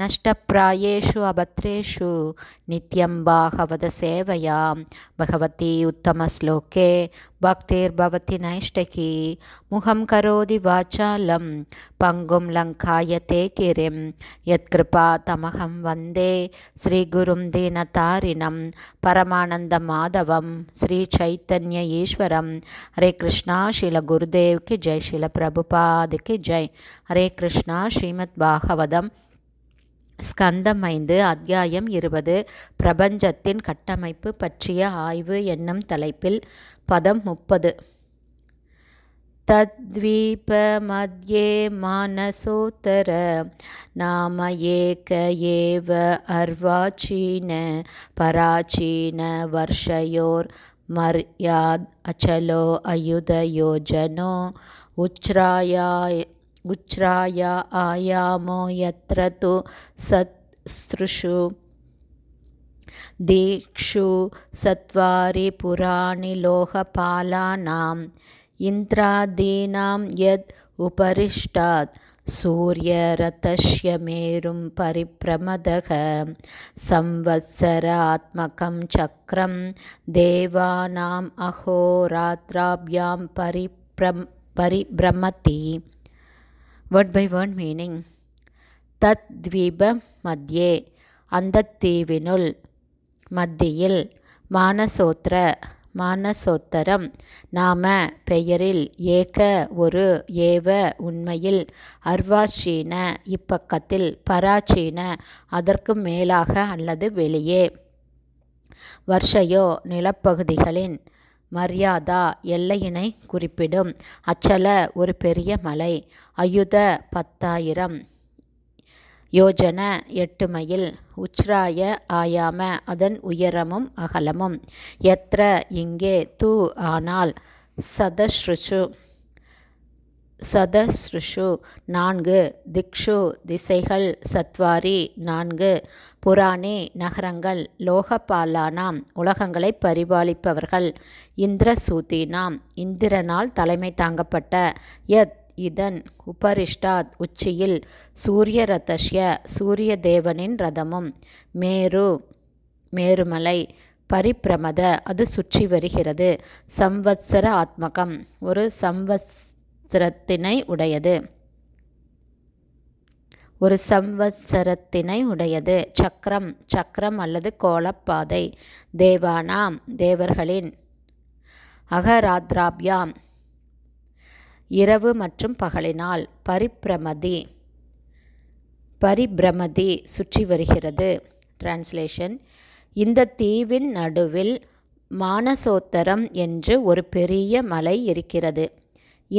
நஷ்டப்பிராயேஷு அபத்ரேஷு நித்யம் பாகவத சேவையாம் பகவதி உத்தமஸ்லோகே பக்தேர்பவதி நைஷ்டகி முகம் கரோதி வாச்சாலம் பங்கும் லங்காயத்தே கிரிம் யத்கிருபா தமகம் வந்தே ஸ்ரீகுரும் தீனதாரிணம் பரமானந்த மாதவம் ஸ்ரீ சைத்தன்ய ஈஸ்வரம் ஹரே கிருஷ்ணா ஸ்ரீல குருதேவ்க்கு ஜெய் ஸ்ரீல பிரபுபாதுக்கு ஜெய் ஹரே கிருஷ்ணா ஸ்ரீமத் பாகவதம் ஸ்கந்தம் ஐந்து அத்தியாயம் இருபது பிரபஞ்சத்தின் கட்டமைப்பு பற்றிய ஆய்வு என்னும் தலைப்பில் பதம் முப்பது தத்வீப மத்யே மானசோத்தர நாம ஏக ஏவ அர்வாச்சீன பராச்சீன வர்ஷயோர் மரியாத் அச்சலோ அயுத யோஜனோ உச்சராயாய் गुच्राया आयामो यत्र तु सत्सृषु सत्वारि पुराणि लोहपालानाम् इन्द्रादीनां यद् उपरिष्टात् सूर्यरतस्य मेरुं परिप्रमदः संवत्सरात्मकं चक्रं देवानाम् अहोरात्राभ्यां परिप्रम् परिभ्रमति word by word meaning தத்வீப மத்தியே அந்த தீவினுள் மத்தியில் மானசோத்திர மானசோத்தரம் நாம பெயரில் ஏக ஒரு ஏவ உண்மையில் அர்வாசீன இப்பக்கத்தில் பராச்சீன அதற்கு மேலாக அல்லது வெளியே வர்ஷையோ நிலப்பகுதிகளின் மரியாதா எல்லையினை குறிப்பிடும் அச்சல ஒரு பெரிய மலை அயுத பத்தாயிரம் யோஜன எட்டு மைல் உச்ராய ஆயாம அதன் உயரமும் அகலமும் எத்த இங்கே தூ ஆனால் சதஸ்ருஷு சதஸ்ருஷு நான்கு திக்ஷு திசைகள் சத்வாரி நான்கு புராணி நகரங்கள் லோகபாலானாம் உலகங்களை பரிபாலிப்பவர்கள் இந்திரசூதினாம் இந்திரனால் தலைமை தாங்கப்பட்ட யத் இதன் உபரிஷ்டாத் உச்சியில் சூரிய ரதஷ்ய சூரிய தேவனின் ரதமும் மேரு மேருமலை பரிப்பிரமத அது சுற்றி வருகிறது சம்வத்சர ஆத்மகம் ஒரு சம்வத் சம்வத்சரத்தினை உடையது ஒரு சம்வத்சரத்தினை உடையது சக்கரம் சக்கரம் அல்லது கோலப்பாதை தேவானாம் தேவர்களின் அகராத்ராப்யாம் இரவு மற்றும் பகலினால் பரிப்பிரமதி பரிப்ரமதி சுற்றி வருகிறது டிரான்ஸ்லேஷன் இந்த தீவின் நடுவில் மானசோத்தரம் என்று ஒரு பெரிய மலை இருக்கிறது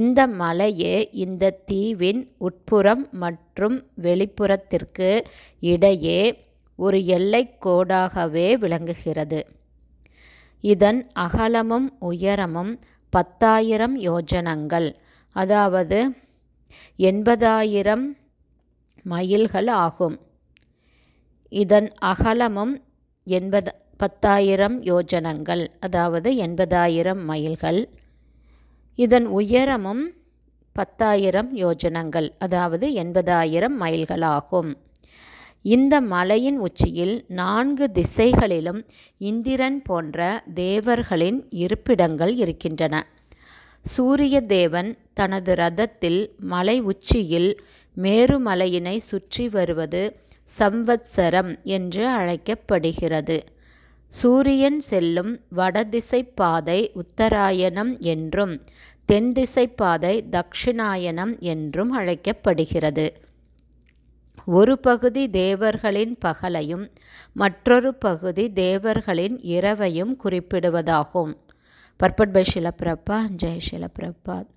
இந்த மலையே இந்த தீவின் உட்புறம் மற்றும் வெளிப்புறத்திற்கு இடையே ஒரு எல்லை கோடாகவே விளங்குகிறது இதன் அகலமும் உயரமும் பத்தாயிரம் யோஜனங்கள் அதாவது எண்பதாயிரம் மைல்கள் ஆகும் இதன் அகலமும் எண்பது பத்தாயிரம் யோஜனங்கள் அதாவது எண்பதாயிரம் மைல்கள் இதன் உயரமும் பத்தாயிரம் யோஜனங்கள் அதாவது எண்பதாயிரம் மைல்களாகும் இந்த மலையின் உச்சியில் நான்கு திசைகளிலும் இந்திரன் போன்ற தேவர்களின் இருப்பிடங்கள் இருக்கின்றன சூரிய தேவன் தனது ரதத்தில் மலை உச்சியில் மேருமலையினை சுற்றி வருவது சம்வத்சரம் என்று அழைக்கப்படுகிறது சூரியன் செல்லும் வடதிசை பாதை உத்தராயணம் என்றும் தென்திசைப் பாதை தக்ஷிணாயனம் என்றும் அழைக்கப்படுகிறது ஒரு பகுதி தேவர்களின் பகலையும் மற்றொரு பகுதி தேவர்களின் இரவையும் குறிப்பிடுவதாகும் பர்பட் பை ஷிலப்பிரப்பா ஜெய ஷிலப்பிரபாத்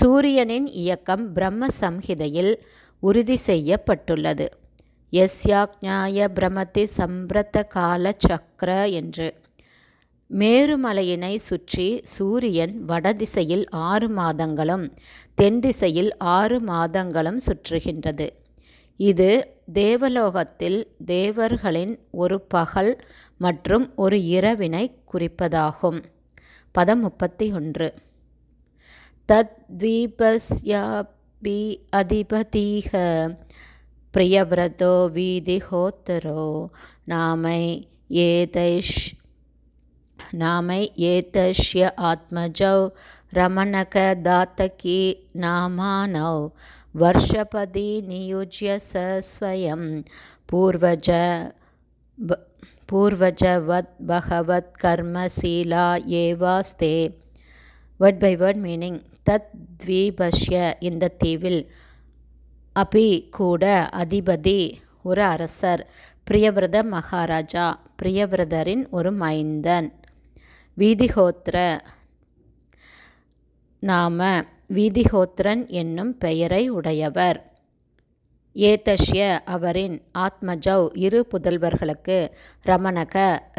சூரியனின் இயக்கம் பிரம்ம சம்ஹிதையில் உறுதி செய்யப்பட்டுள்ளது எஸ்யாக்ஞாய பிரமதி சம்பிரத்த கால சக்ர என்று மேருமலையினை சுற்றி சூரியன் வடதிசையில் ஆறு மாதங்களும் தென்திசையில் ஆறு மாதங்களும் சுற்றுகின்றது இது தேவலோகத்தில் தேவர்களின் ஒரு பகல் மற்றும் ஒரு இரவினை குறிப்பதாகும் பதம் முப்பத்தி ஒன்று தத்வீபஸ்யாபி அதிபதீக பிரியவிரதோ வீதிஹோத்தரோ நாமை ஏதைஷ் நாமை ஏதஷ்ய ஆத்மஜௌ ரமணக தாத்தகி நாமானௌ வருஷபதி நியுஜ்ய சஸ்வயம் பூர்வஜ பூர்வஜவத் பகவத் கர்மசீலா ஏவாஸ்தே வேர்ட் பை வேர்ட் மீனிங் தத் த்வீபஷ்ய இந்த தீவில் அபி கூட அதிபதி ஒரு அரசர் பிரியவிரத மகாராஜா பிரியவிரதரின் ஒரு மைந்தன் வீதிகோத்ர நாம வீதிஹோத்திரன் என்னும் பெயரை உடையவர் ஏதஷ்ய அவரின் ஆத்மஜவ் இரு புதல்வர்களுக்கு ரமணக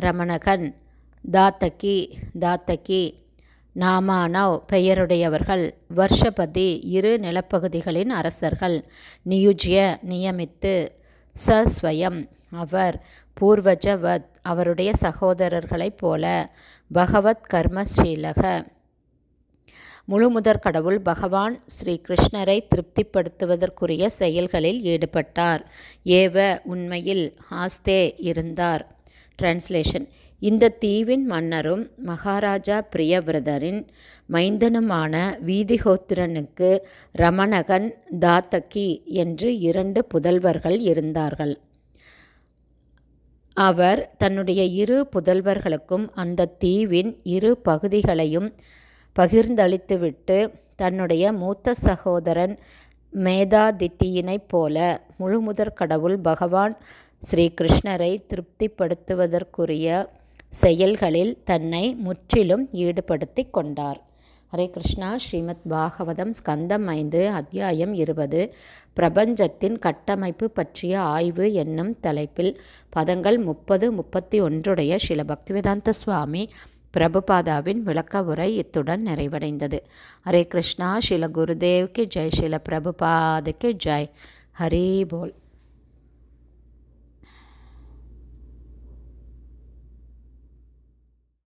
ரமணகன் தாத்தகி தாத்தகி நாமானவ் பெயருடையவர்கள் வர்ஷபதி இரு நிலப்பகுதிகளின் அரசர்கள் நியுஜ்ய நியமித்து சஸ்வயம் அவர் பூர்வஜவத் அவருடைய சகோதரர்களைப் போல பகவத் கர்மசீலக முழுமுதற் கடவுள் பகவான் ஸ்ரீ கிருஷ்ணரை திருப்திப்படுத்துவதற்குரிய செயல்களில் ஈடுபட்டார் ஏவ உண்மையில் ஆஸ்தே இருந்தார் டிரான்ஸ்லேஷன் இந்த தீவின் மன்னரும் மகாராஜா பிரியவிரதரின் மைந்தனுமான வீதிஹோத்திரனுக்கு ரமணகன் தாத்தகி என்று இரண்டு புதல்வர்கள் இருந்தார்கள் அவர் தன்னுடைய இரு புதல்வர்களுக்கும் அந்த தீவின் இரு பகுதிகளையும் பகிர்ந்தளித்துவிட்டு தன்னுடைய மூத்த சகோதரன் மேதாதித்தியினைப் போல முழுமுதற் கடவுள் பகவான் ஸ்ரீகிருஷ்ணரை திருப்திப்படுத்துவதற்குரிய செயல்களில் தன்னை முற்றிலும் ஈடுபடுத்தி கொண்டார் ஹரே கிருஷ்ணா ஸ்ரீமத் பாகவதம் ஸ்கந்தம் ஐந்து அத்தியாயம் இருபது பிரபஞ்சத்தின் கட்டமைப்பு பற்றிய ஆய்வு என்னும் தலைப்பில் பதங்கள் முப்பது முப்பத்தி ஒன்றுடைய சில பக்திவேதாந்த சுவாமி பிரபுபாதாவின் விளக்க உரை இத்துடன் நிறைவடைந்தது ஹரே கிருஷ்ணா ஸ்ரீல குருதேவ்க்கு ஜெய் ஸ்ரீல பிரபுபாதுக்கு ஜெய் ஹரி போல்